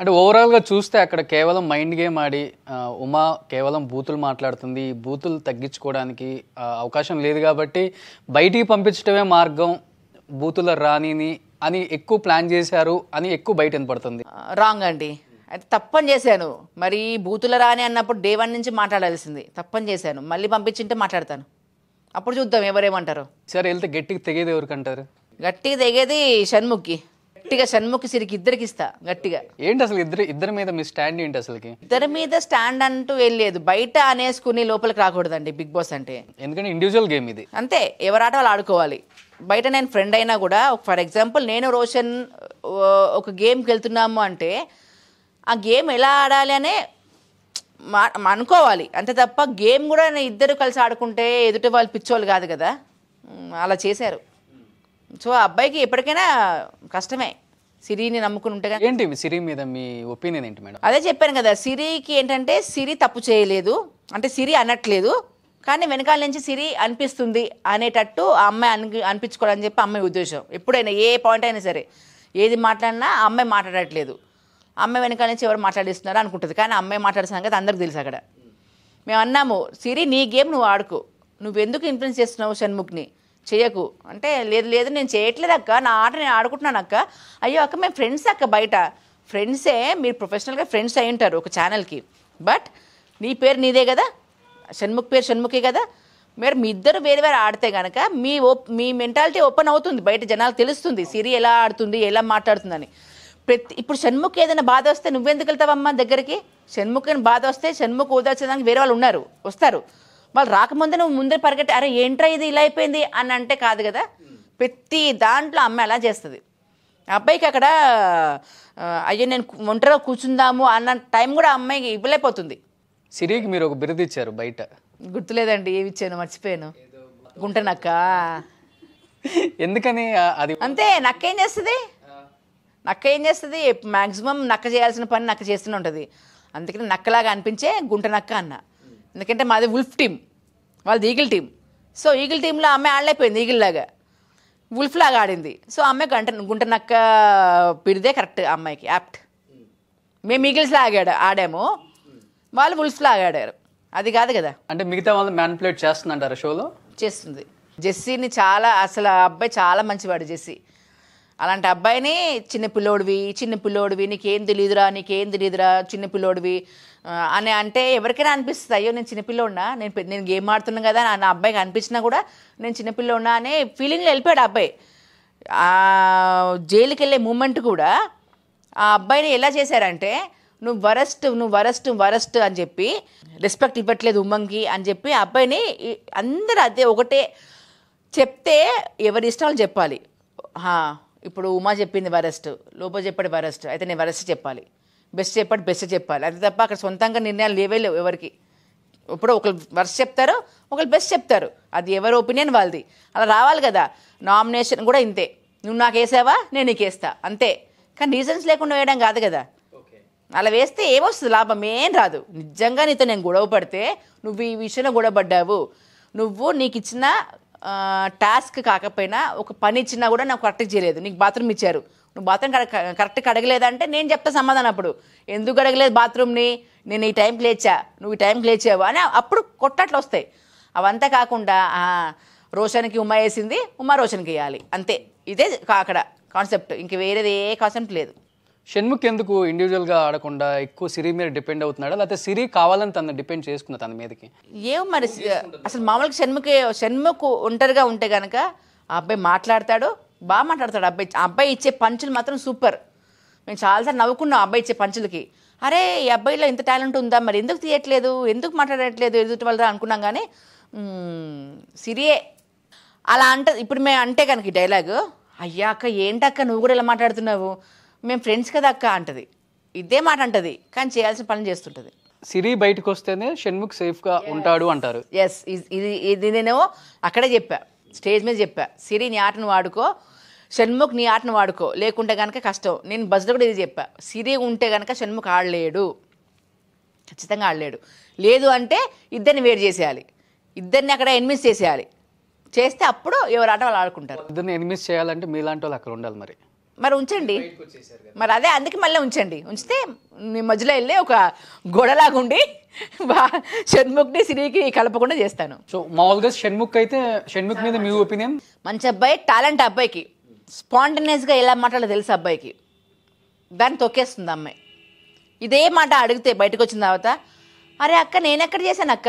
అంటే ఓవరాల్గా చూస్తే అక్కడ కేవలం మైండ్ గేమ్ ఆడి ఉమా కేవలం బూతులు మాట్లాడుతుంది బూతులు తగ్గించుకోవడానికి అవకాశం లేదు కాబట్టి బయటికి పంపించడమే మార్గం బూతుల రాణిని అని ఎక్కువ ప్లాన్ చేశారు అని ఎక్కువ బయట వినపడుతుంది రాంగ్ అండి అయితే తప్పని చేశాను మరి బూతుల రాని అన్నప్పుడు డే వన్ నుంచి మాట్లాడాల్సింది తప్పని చేశాను మళ్ళీ పంపించింటే మాట్లాడతాను అప్పుడు చూద్దాం ఎవరేమంటారు సరే వెళ్తే గట్టికి తెగేది ఎవరికంటారు గట్టికి తెగేది షణ్ముఖి గట్టిగా షణ్ముఖి సిరికి ఇద్దరికి ఇస్తా గట్టిగా ఏంటి అసలు ఇద్దరు ఇద్దరి మీద మీ స్టాండ్ ఏంటి అసలు ఇద్దరి మీద స్టాండ్ అంటూ వెళ్ళలేదు బయట అనేసుకుని లోపలికి రాకూడదండి బిగ్ బాస్ అంటే ఎందుకంటే ఇండివిజువల్ గేమ్ ఇది అంతే ఎవరాట వాళ్ళు ఆడుకోవాలి బయట నేను ఫ్రెండ్ అయినా కూడా ఫర్ ఎగ్జాంపుల్ నేను రోషన్ ఒక గేమ్కి వెళ్తున్నాము అంటే ఆ గేమ్ ఎలా ఆడాలి అనే మా అనుకోవాలి అంతే తప్ప గేమ్ కూడా ఇద్దరు కలిసి ఆడుకుంటే ఎదుటి వాళ్ళు పిచ్చోళ్ళు కాదు కదా అలా చేశారు సో ఆ అబ్బాయికి ఎప్పటికైనా కష్టమే సిరిని నమ్ముకుని ఉంటే ఏంటి సిరి మీద మీ ఒపీనియన్ ఏంటి మేడం అదే చెప్పాను కదా సిరికి ఏంటంటే సిరి తప్పు చేయలేదు అంటే సిరి అనట్లేదు కానీ వెనకాల నుంచి సిరి అనిపిస్తుంది అనేటట్టు ఆ అమ్మాయి అని అనిపించుకోవాలని చెప్పి అమ్మాయి ఉద్దేశం ఎప్పుడైనా ఏ పాయింట్ అయినా సరే ఏది మాట్లాడినా ఆ అమ్మాయి మాట్లాడట్లేదు అమ్మాయి వెనకాల నుంచి ఎవరు మాట్లాడిస్తున్నారో అనుకుంటుంది కానీ అమ్మాయి మాట్లాడే సంగతి అందరికి తెలుసు అక్కడ మేము అన్నాము సిరి నీ గేమ్ నువ్వు ఆడుకో నువ్వెందుకు ఇన్ఫ్లుయెన్స్ చేస్తున్నావు షణ్ముఖ్ని చేయకు అంటే లేదు లేదు నేను చేయట్లేదు అక్క నా ఆట నేను ఆడుకుంటున్నాను అక్క అయ్యో అక్క మేము ఫ్రెండ్స్ అక్క బయట ఫ్రెండ్సే మీరు ప్రొఫెషనల్గా ఫ్రెండ్స్ అయి ఉంటారు ఒక ఛానల్కి బట్ నీ పేరు నీదే కదా షణ్ముఖ్ పేరు షణ్ముఖే కదా మీరు మీ ఇద్దరు వేరు వేరు ఆడితే కనుక మీ మీ మెంటాలిటీ ఓపెన్ అవుతుంది బయట జనాలు తెలుస్తుంది సిరి ఎలా ఆడుతుంది ఎలా మాట్లాడుతుందని ప్రతి ఇప్పుడు షణ్ముఖ్ ఏదైనా బాధ వస్తే నువ్వెందుకు వెళ్తావమ్మా దగ్గరికి షణ్ముఖ్ బాధ వస్తే షణ్ముఖ్ ఓదార్చడానికి వేరే వాళ్ళు ఉన్నారు వస్తారు వాళ్ళు రాకముందే నువ్వు ముందే పరిగెట్టి అరే ఏంట్రా ఇది ఇలా అయిపోయింది అని అంటే కాదు కదా ప్రతి దాంట్లో అమ్మ ఎలా చేస్తుంది అబ్బాయికి అక్కడ అయ్యో నేను ఒంటరిగా కూర్చుందాము అన్న టైం కూడా అమ్మాయికి ఇవ్వలేకపోతుంది సిరికి మీరు ఒక బిరుదు ఇచ్చారు బయట గుర్తులేదండి ఏమి ఇచ్చాను మర్చిపోయాను గుంట నక్క ఎందుకని అది అంతే నక్క ఏం చేస్తుంది నక్క ఏం చేస్తుంది మాక్సిమం నక్క చేయాల్సిన పని నక్క చేస్తూనే ఉంటుంది అందుకని నక్కలాగా అనిపించే గుంట నక్క అన్న ఎందుకంటే మాది ఉల్ఫ్ టీం వాళ్ళది ఈగిల్ టీం సో ఈగిల్ టీంలో అమ్మాయి ఆడలేకపోయింది ఈగిల్ లాగా ఉల్ఫ్ లాగా ఆడింది సో అమ్మాయి గంట గుంట నక్క పిడిదే కరెక్ట్ అమ్మాయికి యాప్ట్ మేము ఈగిల్స్ ఆగాడు ఆడాము వాళ్ళు లాగా ఆడారు అది కాదు కదా అంటే మిగతా వాళ్ళు మ్యాన్పులేట్ చేస్తుందంటారు షోలో చేస్తుంది జెస్సీని చాలా అసలు ఆ అబ్బాయి చాలా మంచివాడు జెస్సీ అలాంటి అబ్బాయిని చిన్న పిల్లోడివి చిన్న పిల్లోడివి నీకేం తెలియదురా నీకేం తెలియదురా చిన్న పిల్లోడివి అని అంటే ఎవరికైనా అనిపిస్తుంది అయ్యో నేను చిన్నపిల్లోడినా నేను నేను గేమ్ ఆడుతున్నాను కదా నా అబ్బాయికి అనిపించినా కూడా నేను చిన్నపిల్లోడినా అనే ఫీలింగ్లో వెళ్ళిపోయాడు అబ్బాయి జైలుకి వెళ్ళే మూమెంట్ కూడా ఆ అబ్బాయిని ఎలా చేశారంటే నువ్వు వరస్ట్ నువ్వు వరస్ట్ వరస్ట్ అని చెప్పి రెస్పెక్ట్ ఇవ్వట్లేదు ఉమ్మంకి అని చెప్పి అబ్బాయిని అందరూ అదే ఒకటే చెప్తే ఎవరి ఇష్టాలు చెప్పాలి ఇప్పుడు ఉమా చెప్పింది వరెస్ట్ లోపో చెప్పాడు వరెస్ట్ అయితే నేను వరస్ట్ చెప్పాలి బెస్ట్ చెప్పాడు బెస్ట్ చెప్పాలి అది తప్ప అక్కడ సొంతంగా నిర్ణయాలు లేవే లేవు ఎవరికి ఇప్పుడు ఒకరు వర్స్ చెప్తారు ఒకరు బెస్ట్ చెప్తారు అది ఎవరి ఒపీనియన్ వాళ్ళది అలా రావాలి కదా నామినేషన్ కూడా ఇంతే నువ్వు నాకు వేసావా నేను నీకు వేస్తా అంతే కానీ రీజన్స్ లేకుండా వేయడం కాదు కదా అలా వేస్తే ఏమొస్తుంది లాభం ఏం రాదు నిజంగా నీతో నేను గొడవ పడితే నువ్వు ఈ విషయంలో గొడవపడ్డావు నువ్వు నీకు ఇచ్చిన టాస్క్ కాకపోయినా ఒక పని ఇచ్చినా కూడా నాకు కరెక్ట్ చేయలేదు నీకు బాత్రూమ్ ఇచ్చారు నువ్వు బాత్రూమ్ కరెక్ట్గా అడగలేదంటే నేను చెప్తా సమాధానం అప్పుడు ఎందుకు అడగలేదు బాత్రూమ్ని నేను ఈ టైంకి లేచా నువ్వు ఈ టైంకి లేచావు అని అప్పుడు కొట్టట్లు వస్తాయి అవంతా కాకుండా రోషన్కి ఉమా వేసింది ఉమా రోషన్కి వేయాలి అంతే ఇదే అక్కడ కాన్సెప్ట్ ఇంక వేరేది ఏ కాన్సెప్ట్ లేదు షణ్ముఖ్ ఎందుకు ఇండివిజువల్గా ఆడకుండా ఎక్కువ సిరి మీద డిపెండ్ అవుతున్నాడా లేకపోతే సిరి కావాలని తను డిపెండ్ చేసుకున్న తన మీదకి ఏం మరి అసలు మామూలుగా షణ్ముఖి షణ్ముఖ్ ఒంటరిగా ఉంటే కనుక ఆ అబ్బాయి మాట్లాడతాడు బాగా మాట్లాడతాడు అబ్బాయి అబ్బాయి ఇచ్చే పంచులు మాత్రం సూపర్ మేము చాలాసార్లు నవ్వుకున్నాం అబ్బాయి ఇచ్చే పంచులకి అరే ఈ అబ్బాయిలో ఇంత టాలెంట్ ఉందా మరి ఎందుకు తీయట్లేదు ఎందుకు మాట్లాడట్లేదు ఎదుటి వాళ్ళదా అనుకున్నాం కానీ సిరియే అలా అంట ఇప్పుడు మేము అంటే కనుక ఈ డైలాగు అయ్యాక ఏంటక్క నువ్వు కూడా ఇలా మాట్లాడుతున్నావు మేము ఫ్రెండ్స్ కదా అక్క అంటది ఇదే మాట అంటది కానీ చేయాల్సిన పని చేస్తుంటది సిరి బయటకు వస్తేనే షణ్ముఖ్ సేఫ్గా ఉంటాడు అంటారు ఎస్ ఇది ఇది నేను అక్కడే చెప్పా స్టేజ్ మీద చెప్పా సిరి నీ ఆటను వాడుకో షణ్ముఖ్ నీ ఆటను వాడుకో లేకుంటే కనుక కష్టం నేను బస్సులో కూడా ఇది చెప్పా సిరి ఉంటే కనుక షణ్ముఖ్ ఆడలేడు ఖచ్చితంగా ఆడలేడు లేదు అంటే ఇద్దరిని వేడి చేసేయాలి ఇద్దరిని అక్కడ ఎన్మిస్ చేసేయాలి చేస్తే అప్పుడు ఎవరు ఆట వాళ్ళు ఆడుకుంటారు ఇద్దరిని ఎన్మిస్ చేయాలంటే మీలాంటి వాళ్ళు అక్కడ ఉండాలి మరి మరి ఉంచండి మరి అదే అందుకే మళ్ళీ ఉంచండి ఉంచితే మీ మధ్యలో వెళ్ళి ఒక గొడలాగుండి షణ్ముఖ్ని సిరికి కలపకుండా చేస్తాను సో మామూలుగా షణ్ముఖ్ అయితే షణ్ముఖ్ మీద మీ ఒపీనియన్ మంచి అబ్బాయి టాలెంట్ అబ్బాయికి స్పాంటేనియస్గా ఎలా మాట్లాడో తెలుసు అబ్బాయికి దాన్ని తొక్కేస్తుంది అమ్మాయి ఇదే మాట అడిగితే బయటకు వచ్చిన తర్వాత అరే అక్క నేనెక్కడ చేశాను అక్క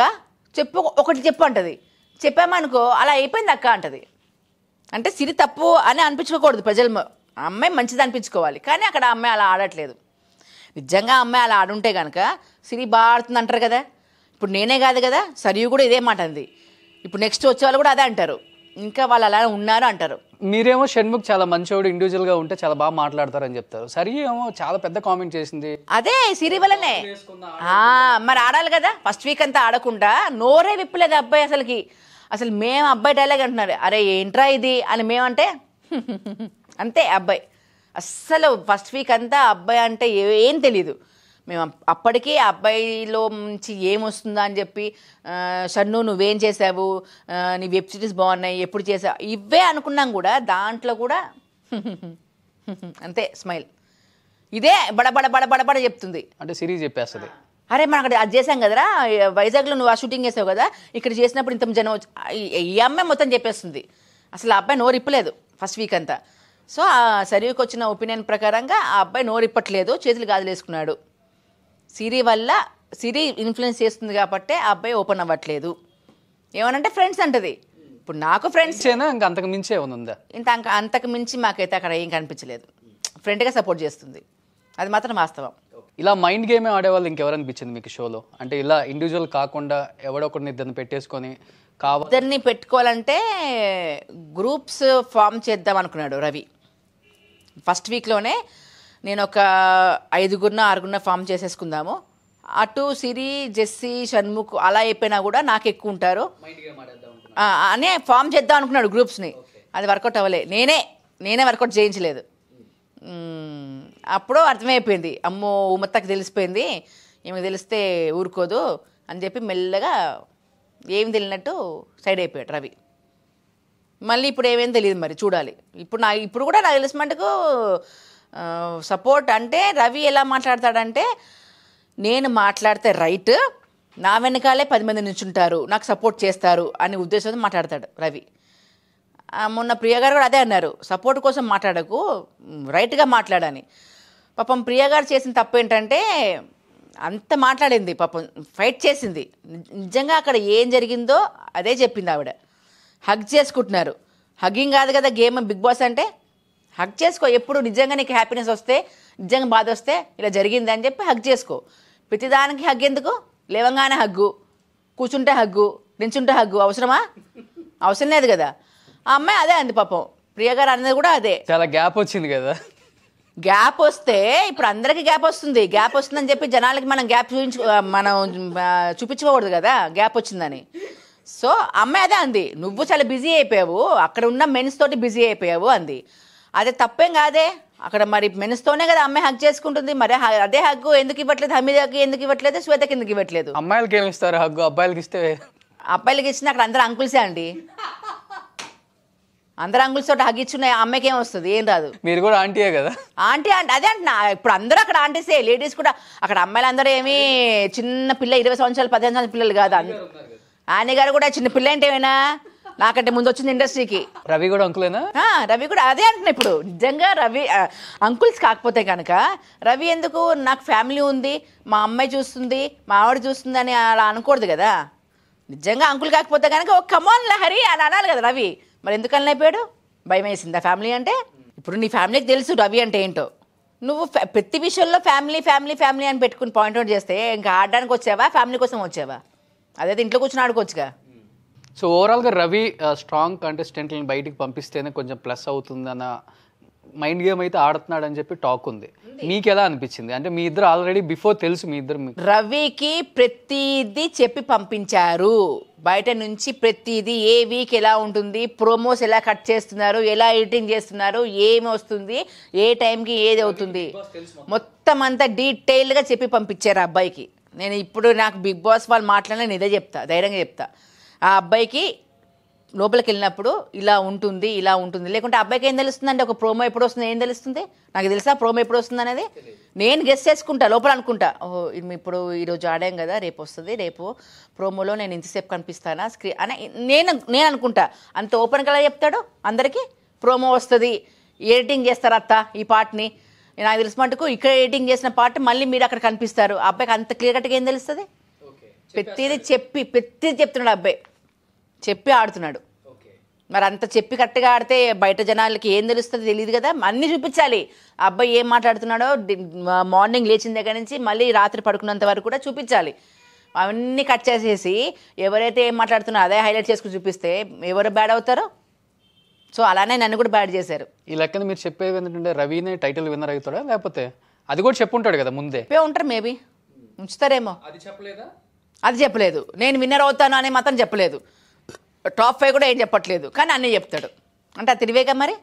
చెప్పు ఒకటి చెప్పు అంటది చెప్పామనుకో అలా అయిపోయింది అక్క అంటది అంటే సిరి తప్పు అని అనిపించుకోకూడదు ప్రజలు ఆ అమ్మాయి మంచిది అనిపించుకోవాలి కానీ అక్కడ అమ్మాయి అలా ఆడట్లేదు నిజంగా అమ్మాయి అలా ఆడుంటే కనుక సిరి బాడుతుంది అంటారు కదా ఇప్పుడు నేనే కాదు కదా సరియు కూడా ఇదే మాట అంది ఇప్పుడు నెక్స్ట్ వచ్చే వాళ్ళు కూడా అదే అంటారు ఇంకా వాళ్ళు అలా ఉన్నారు అంటారు మీరేమో షణ్ముఖ్ చాలా మంచోడు ఇండివిజువల్ గా ఉంటే చాలా బాగా మాట్లాడతారని చెప్తారు సరి ఏమో చాలా పెద్ద కామెంట్ చేసింది అదే సిరి వల్లనే మరి ఆడాలి కదా ఫస్ట్ వీక్ అంతా ఆడకుండా నోరే విప్పలేదు అబ్బాయి అసలుకి అసలు మేము అబ్బాయి డైలాగ్ అంటున్నారు అరే ఏంట్రా ఇది అని మేమంటే అంతే అబ్బాయి అస్సలు ఫస్ట్ వీక్ అంతా అబ్బాయి అంటే ఏం తెలీదు మేము అప్పటికే ఆ అబ్బాయిలో నుంచి ఏమొస్తుందా అని చెప్పి షన్ను నువ్వేం చేసావు నీ వెబ్ సిరీస్ బాగున్నాయి ఎప్పుడు చేసావు ఇవే అనుకున్నాం కూడా దాంట్లో కూడా అంతే స్మైల్ ఇదే బడబడ బడబడబడ చెప్తుంది అంటే సిరీస్ చెప్పేస్తుంది అరే మనం అక్కడ అది చేసాం కదరా వైజాగ్లో నువ్వు ఆ షూటింగ్ చేసావు కదా ఇక్కడ చేసినప్పుడు ఇంత జనం ఈ అమ్మాయి మొత్తం చెప్పేస్తుంది అసలు ఆ అబ్బాయి నోరు ఇప్పలేదు ఫస్ట్ వీక్ అంతా సో ఆ సరీవ్కి వచ్చిన ఒపీనియన్ ప్రకారంగా ఆ అబ్బాయి నోరిప్పట్లేదు చేతులు గాజులేసుకున్నాడు సిరి వల్ల సిరి ఇన్ఫ్లుయెన్స్ చేస్తుంది కాబట్టి ఆ అబ్బాయి ఓపెన్ అవ్వట్లేదు ఏమనంటే ఫ్రెండ్స్ అంటది ఇప్పుడు నాకు ఫ్రెండ్స్ ఇంకా అంతకు మించి ఏమనుందా ఇంత అంతకు మించి మాకైతే అక్కడ ఏం కనిపించలేదు ఫ్రెండ్గా సపోర్ట్ చేస్తుంది అది మాత్రం వాస్తవం ఇలా మైండ్ గేమే ఆడేవాళ్ళు ఇంకెవరు అనిపించింది మీకు షోలో అంటే ఇలా ఇండివిజువల్ కాకుండా ఎవడో ఒకరిని ఇద్దరిని పెట్టేసుకొని కావ ఇద్దరిని పెట్టుకోవాలంటే గ్రూప్స్ ఫామ్ చేద్దాం అనుకున్నాడు రవి ఫస్ట్ వీక్లోనే నేను ఒక ఐదుగురిన ఆరుగురిన ఫామ్ చేసేసుకుందాము అటు సిరి జెస్సీ షణ్ముఖ్ అలా అయిపోయినా కూడా నాకు ఎక్కువ ఉంటారు అనే ఫామ్ చేద్దాం అనుకున్నాడు గ్రూప్స్ని అది వర్కౌట్ అవ్వలే నేనే నేనే వర్కౌట్ చేయించలేదు అప్పుడు అర్థమైపోయింది అమ్మో ఉమ్మత్తకి తెలిసిపోయింది ఏమి తెలిస్తే ఊరుకోదు అని చెప్పి మెల్లగా ఏం తెలియనట్టు సైడ్ అయిపోయాడు రవి మళ్ళీ ఇప్పుడు ఏమేం తెలియదు మరి చూడాలి ఇప్పుడు నా ఇప్పుడు కూడా నాకు తెలిసిన మటుకు సపోర్ట్ అంటే రవి ఎలా మాట్లాడతాడంటే నేను మాట్లాడితే రైట్ నా వెనకాలే పది మంది నిల్చుంటారు నాకు సపోర్ట్ చేస్తారు అనే ఉద్దేశంతో మాట్లాడతాడు రవి మొన్న ప్రియగారు గారు కూడా అదే అన్నారు సపోర్ట్ కోసం మాట్లాడకు రైట్గా మాట్లాడని పాపం ప్రియ గారు చేసిన తప్పు ఏంటంటే అంత మాట్లాడింది పాపం ఫైట్ చేసింది నిజంగా అక్కడ ఏం జరిగిందో అదే చెప్పింది ఆవిడ హగ్ చేసుకుంటున్నారు హగ్గింగ్ కాదు కదా గేమ్ బిగ్ బాస్ అంటే హగ్ చేసుకో ఎప్పుడు నిజంగా నీకు హ్యాపీనెస్ వస్తే నిజంగా బాధ వస్తే ఇలా జరిగింది అని చెప్పి హగ్ చేసుకో ప్రతిదానికి హగ్ ఎందుకు లేవంగానే హగ్గు కూర్చుంటే హగ్గు నించుంటే హగ్గు అవసరమా అవసరం లేదు కదా ఆ అమ్మాయి అదే అంది పాపం ప్రియ గారు అన్నది కూడా అదే చాలా గ్యాప్ వచ్చింది కదా గ్యాప్ వస్తే ఇప్పుడు అందరికి గ్యాప్ వస్తుంది గ్యాప్ వస్తుందని చెప్పి జనాలకి మనం గ్యాప్ చూపించు మనం చూపించుకోకూడదు కదా గ్యాప్ వచ్చిందని సో అమ్మాయి అదే అంది నువ్వు చాలా బిజీ అయిపోయావు అక్కడ ఉన్న మెన్స్ తోటి బిజీ అయిపోయావు అంది అదే తప్పేం కాదే అక్కడ మరి మెన్స్తోనే కదా అమ్మాయి హగ్ చేసుకుంటుంది మరి అదే హక్కు ఎందుకు ఇవ్వట్లేదు హగ్గు ఎందుకు ఇవ్వట్లేదు శ్వేతకి ఎందుకు ఇవ్వట్లేదు అమ్మాయిలకి ఏమి ఇస్తారు హక్కు అబ్బాయిలకి ఇస్తే అబ్బాయిలకి ఇచ్చిన అక్కడ అందరు అంకుల్సే అండి అందరు అంకుల్స్ తోటి హగ్ ఇచ్చిన అమ్మాయికి ఏం వస్తుంది ఏం రాదు మీరు కూడా ఆంటీయే కదా ఆంటీ అంటే అదే అంటున్నా ఇప్పుడు అందరూ అక్కడ ఆంటీసే లేడీస్ కూడా అక్కడ అమ్మాయిలు అందరూ ఏమి చిన్న పిల్ల ఇరవై సంవత్సరాలు పదిహేను సంవత్సరాల పిల్లలు కాదు ఆయన గారు కూడా చిన్న పిల్ల అంటే ఏమైనా నాకంటే ముందు వచ్చింది ఇండస్ట్రీకి రవి కూడా అంకులేనా రవి కూడా అదే అంటున్నా ఇప్పుడు నిజంగా రవి అంకుల్స్ కాకపోతే కనుక రవి ఎందుకు నాకు ఫ్యామిలీ ఉంది మా అమ్మాయి చూస్తుంది మా ఆవిడ చూస్తుంది అని అలా అనకూడదు కదా నిజంగా అంకుల్ కాకపోతే కనుక ఒక కమోన్ లహరి అని అనాలి కదా రవి మరి ఎందుకు అనలేపాడు భయం వేసిందా ఫ్యామిలీ అంటే ఇప్పుడు నీ ఫ్యామిలీకి తెలుసు రవి అంటే ఏంటో నువ్వు ప్రతి విషయంలో ఫ్యామిలీ ఫ్యామిలీ ఫ్యామిలీ అని పెట్టుకుని పాయింట్ అవుట్ చేస్తే ఇంకా ఆడడానికి వచ్చావా ఫ్యామిలీ కోసం వచ్చావా అదే ఇంట్లో కూర్చొని ఆడుకోవచ్చుగా సో ఓవరాల్గా రవి స్ట్రాంగ్ కంటెస్టెంట్లను బయటికి పంపిస్తేనే కొంచెం ప్లస్ అవుతుందన్న మైండ్ గేమ్ అయితే ఆడుతున్నాడు అని చెప్పి టాక్ ఉంది మీకు ఎలా అనిపించింది అంటే మీ ఇద్దరు ఆల్రెడీ బిఫోర్ తెలుసు మీ ఇద్దరు రవికి ప్రతిదీ చెప్పి పంపించారు బయట నుంచి ప్రతిదీ ఏ వీక్ ఎలా ఉంటుంది ప్రోమోస్ ఎలా కట్ చేస్తున్నారు ఎలా ఎడిటింగ్ చేస్తున్నారు ఏమి వస్తుంది ఏ టైంకి ఏది అవుతుంది మొత్తం అంతా డీటెయిల్గా చెప్పి పంపించారు అబ్బాయికి నేను ఇప్పుడు నాకు బిగ్ బాస్ వాళ్ళు మాట్లాడిన నేను ఇదే చెప్తా ధైర్యంగా చెప్తా ఆ అబ్బాయికి లోపలికి వెళ్ళినప్పుడు ఇలా ఉంటుంది ఇలా ఉంటుంది లేకుంటే అబ్బాయికి ఏం అంటే ఒక ప్రోమో ఎప్పుడు వస్తుంది ఏం తెలుస్తుంది నాకు తెలుసా ప్రోమో ఎప్పుడు వస్తుంది అనేది నేను గెస్ చేసుకుంటా లోపల అనుకుంటా ఓహో ఇప్పుడు ఈరోజు ఆడాం కదా రేపు వస్తుంది రేపు ప్రోమోలో నేను ఇంతసేపు కనిపిస్తానా స్క్రీన్ అనే నేను నేను అనుకుంటా అంత ఓపెన్ కలా చెప్తాడు అందరికీ ప్రోమో వస్తుంది ఎడిటింగ్ చేస్తారు అత్త ఈ పాటని నాకు తెలుసు మటుకు ఇక్కడ ఎడిటింగ్ చేసిన పాట మళ్ళీ మీరు అక్కడ కనిపిస్తారు అబ్బాయికి అంత క్లియర్ కట్గా ఏం తెలుస్తుంది ప్రతిదీ చెప్పి ప్రతిదీ చెప్తున్నాడు అబ్బాయి చెప్పి ఆడుతున్నాడు మరి అంత చెప్పి కరెక్ట్గా ఆడితే బయట జనాలకి ఏం తెలుస్తుంది తెలియదు కదా అన్నీ చూపించాలి అబ్బాయి ఏం మాట్లాడుతున్నాడో మార్నింగ్ లేచిన దగ్గర నుంచి మళ్ళీ రాత్రి పడుకున్నంత వరకు కూడా చూపించాలి అవన్నీ కట్ చేసేసి ఎవరైతే ఏం మాట్లాడుతున్నారో అదే హైలైట్ చేసుకుని చూపిస్తే ఎవరు బ్యాడ్ అవుతారో సో అలానే నన్ను కూడా బ్యాడ్ చేశారు ఈ లెక్కన మీరు చెప్పేది ఏంటంటే రవినే టైటిల్ విన్నర్ అవుతాడా లేకపోతే అది కూడా చెప్పుంటాడు కదా ముందే చెప్పే ఉంటారు మేబీ ఉంచుతారేమో అది చెప్పలేదా అది చెప్పలేదు నేను విన్నర్ అవుతాను అనే మాత్రం చెప్పలేదు టాప్ ఫైవ్ కూడా ఏం చెప్పట్లేదు కానీ అన్నీ చెప్తాడు అంటే అది తిరివేగా మరి